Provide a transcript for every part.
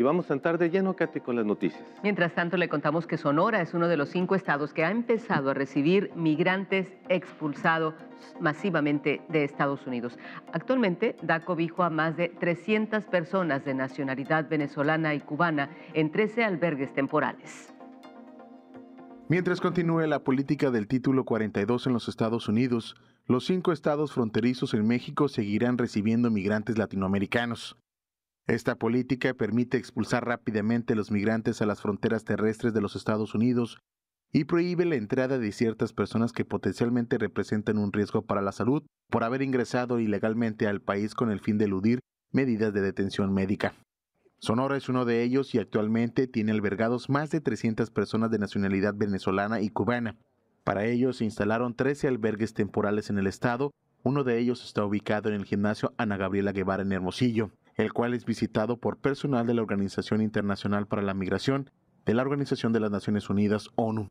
y vamos a entrar de lleno, Katy, con las noticias. Mientras tanto, le contamos que Sonora es uno de los cinco estados que ha empezado a recibir migrantes expulsados masivamente de Estados Unidos. Actualmente da cobijo a más de 300 personas de nacionalidad venezolana y cubana en 13 albergues temporales. Mientras continúe la política del título 42 en los Estados Unidos, los cinco estados fronterizos en México seguirán recibiendo migrantes latinoamericanos. Esta política permite expulsar rápidamente los migrantes a las fronteras terrestres de los Estados Unidos y prohíbe la entrada de ciertas personas que potencialmente representan un riesgo para la salud por haber ingresado ilegalmente al país con el fin de eludir medidas de detención médica. Sonora es uno de ellos y actualmente tiene albergados más de 300 personas de nacionalidad venezolana y cubana. Para ello se instalaron 13 albergues temporales en el estado, uno de ellos está ubicado en el gimnasio Ana Gabriela Guevara en Hermosillo el cual es visitado por personal de la Organización Internacional para la Migración de la Organización de las Naciones Unidas, ONU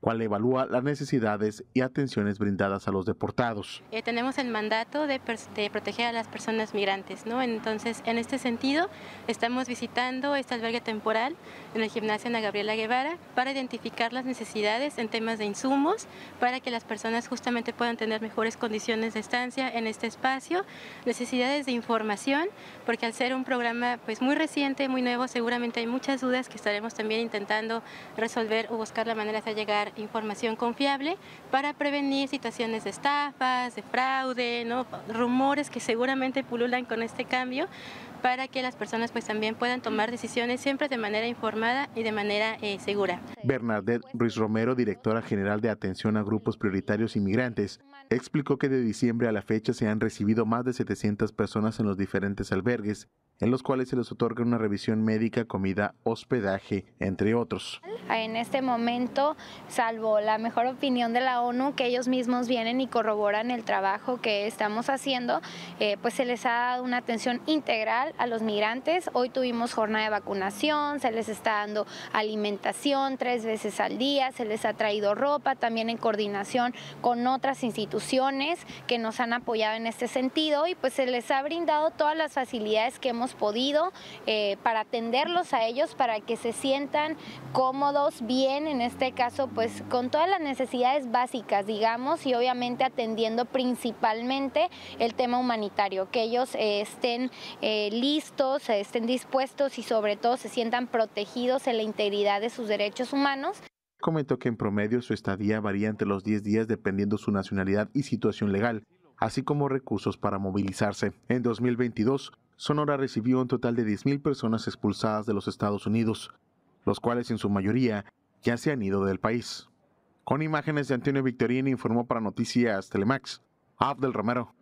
cual evalúa las necesidades y atenciones brindadas a los deportados. Eh, tenemos el mandato de, proteger a las personas migrantes, ¿no? Entonces, en este sentido, estamos visitando este albergue temporal en el gimnasio Ana Gabriela Guevara para identificar las necesidades en temas de insumos, para que las personas justamente puedan tener mejores condiciones de estancia en este espacio, necesidades de información, porque al ser un programa pues muy reciente, muy nuevo, seguramente hay muchas dudas que estaremos también intentando resolver o buscar la manera de llegar información confiable para prevenir situaciones de estafas, de fraude, ¿no? rumores que seguramente pululan con este cambio para que las personas pues también puedan tomar decisiones siempre de manera informada y de manera eh, segura. Bernadette Ruiz Romero, directora general de atención a grupos prioritarios inmigrantes, explicó que de diciembre a la fecha se han recibido más de 700 personas en los diferentes albergues en los cuales se les otorga una revisión médica, comida, hospedaje, entre otros. En este momento, salvo la mejor opinión de la ONU, que ellos mismos vienen y corroboran el trabajo que estamos haciendo, eh, pues se les ha dado una atención integral a los migrantes. Hoy tuvimos jornada de vacunación, se les está dando alimentación tres veces al día, se les ha traído ropa, también en coordinación con otras instituciones que nos han apoyado en este sentido y pues se les ha brindado todas las facilidades que hemos podido eh, para atenderlos a ellos, para que se sientan cómodos, bien, en este caso, pues con todas las necesidades básicas, digamos, y obviamente atendiendo principalmente el tema humanitario, que ellos eh, estén eh, listos, estén dispuestos y sobre todo se sientan protegidos en la integridad de sus derechos humanos. Comentó que en promedio su estadía varía entre los 10 días dependiendo su nacionalidad y situación legal, así como recursos para movilizarse. En 2022 Sonora recibió un total de 10.000 personas expulsadas de los Estados Unidos, los cuales en su mayoría ya se han ido del país. Con imágenes de Antonio Victorini, informó para Noticias Telemax, Abdel Romero.